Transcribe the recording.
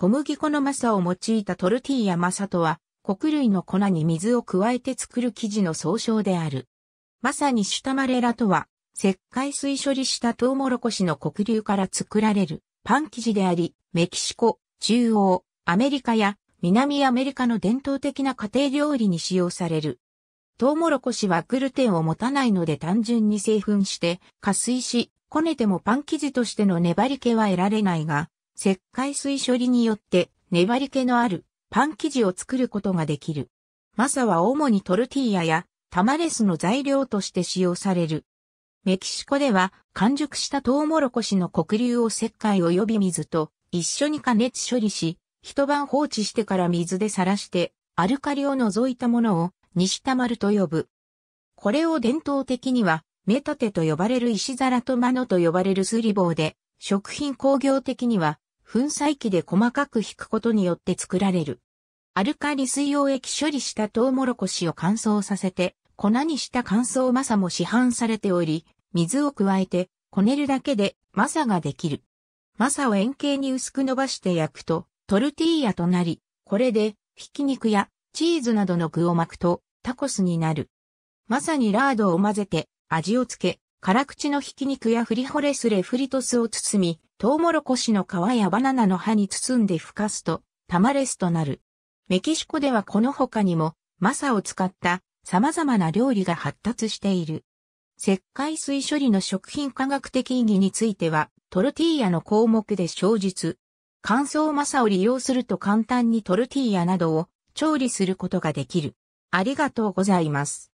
小麦粉のマサを用いたトルティーヤマサとは、穀類の粉に水を加えて作る生地の総称である。まさにシュタマレラとは、石灰水処理したトウモロコシの黒流から作られるパン生地であり、メキシコ、中央、アメリカや南アメリカの伝統的な家庭料理に使用される。トウモロコシはグルテンを持たないので単純に製粉して、加水し、こねてもパン生地としての粘り気は得られないが、石灰水処理によって粘り気のあるパン生地を作ることができる。マサは主にトルティーヤやタマレスの材料として使用される。メキシコでは完熟したトウモロコシの黒粒を石灰及び水と一緒に加熱処理し、一晩放置してから水でさらして、アルカリを除いたものを西玉ルと呼ぶ。これを伝統的には、メ立てと呼ばれる石皿とマノと呼ばれるスリ棒で、食品工業的には粉砕機で細かく引くことによって作られる。アルカリ水溶液処理したトウモロコシを乾燥させて、粉にした乾燥マサも市販されており、水を加えて、こねるだけでマサができる。マサを円形に薄く伸ばして焼くと、トルティーヤとなり、これで、ひき肉やチーズなどの具を巻くと、タコスになる。まさにラードを混ぜて、味をつけ、辛口のひき肉やフリホレスレフリトスを包み、トウモロコシの皮やバナナの葉に包んで吹かすと、タマレスとなる。メキシコではこの他にも、マサを使った様々な料理が発達している。石灰水処理の食品科学的意義については、トルティーヤの項目で詳述。乾燥マサを利用すると簡単にトルティーヤなどを調理することができる。ありがとうございます。